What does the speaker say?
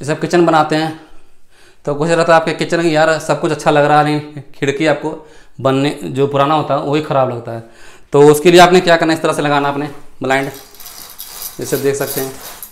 जैसे आप किचन बनाते हैं तो कुछ रहता है आपके किचन यार सब कुछ अच्छा लग रहा है नहीं खिड़की आपको बनने जो पुराना होता है वही ख़राब लगता है तो उसके लिए आपने क्या करना है इस तरह से लगाना आपने ब्लाइंड जैसे देख सकते हैं